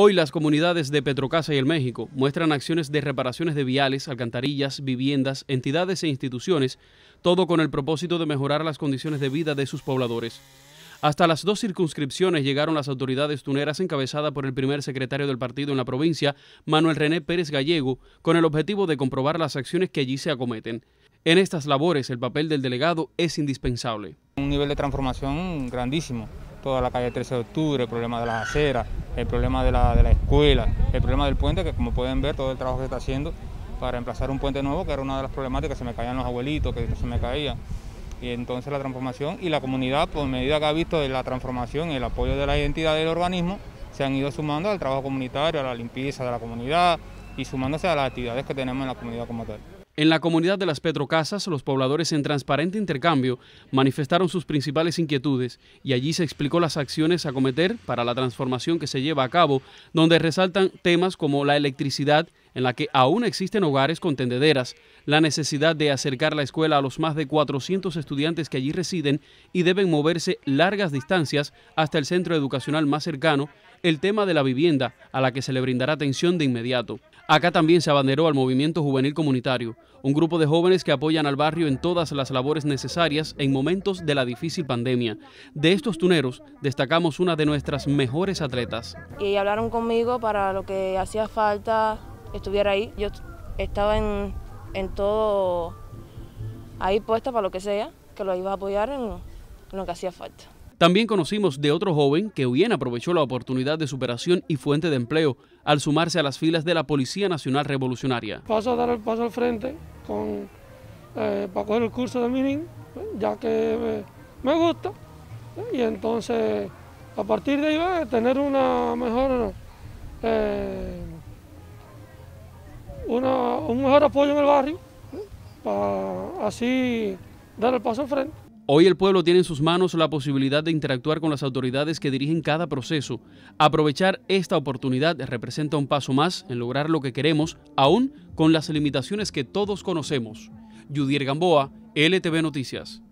Hoy las comunidades de Petrocasa y el México muestran acciones de reparaciones de viales, alcantarillas, viviendas, entidades e instituciones, todo con el propósito de mejorar las condiciones de vida de sus pobladores. Hasta las dos circunscripciones llegaron las autoridades tuneras encabezadas por el primer secretario del partido en la provincia, Manuel René Pérez Gallego, con el objetivo de comprobar las acciones que allí se acometen. En estas labores el papel del delegado es indispensable. Un nivel de transformación grandísimo. Toda la calle 13 de octubre, el problema de las aceras, el problema de la, escuela, el problema del puente, que como pueden ver todo el trabajo que está haciendo para emplazar un puente nuevo, que era una de las problemáticas, que se me caían los abuelitos, que se me caían. Y entonces la transformación y la comunidad, por medida que ha visto la transformación y el apoyo de la identidad del organismo, se han ido sumando al trabajo comunitario, a la limpieza de la comunidad y sumándose a las actividades que tenemos en la comunidad como tal. En la comunidad de las Petrocasas, los pobladores en transparente intercambio manifestaron sus principales inquietudes y allí se explicó las acciones a cometer para la transformación que se lleva a cabo, donde resaltan temas como la electricidad, en la que aún existen hogares con tendederas, la necesidad de acercar la escuela a los más de 400 estudiantes que allí residen y deben moverse largas distancias hasta el centro educacional más cercano, el tema de la vivienda, a la que se le brindará atención de inmediato. Acá también se abanderó al movimiento juvenil comunitario, un grupo de jóvenes que apoyan al barrio en todas las labores necesarias en momentos de la difícil pandemia. De estos tuneros destacamos una de nuestras mejores atletas. Y hablaron conmigo para lo que hacía falta, estuviera ahí. Yo estaba en, todo ahí puesta para lo que sea, que lo iba a apoyar en lo que hacía falta. También conocimos de otro joven que bien aprovechó la oportunidad de superación y fuente de empleo al sumarse a las filas de la Policía Nacional Revolucionaria. Paso a dar el paso al frente con, eh, para coger el curso de Minin, ya que eh, me, gusta. Y entonces, a partir de ahí, va eh, a tener una mejor, un mejor apoyo en el barrio, para así dar el paso al frente. Hoy el pueblo tiene en sus manos la posibilidad de interactuar con las autoridades que dirigen cada proceso. Aprovechar esta oportunidad representa un paso más en lograr lo que queremos, aún con las limitaciones que todos conocemos. Yudier Gamboa, LTV Noticias.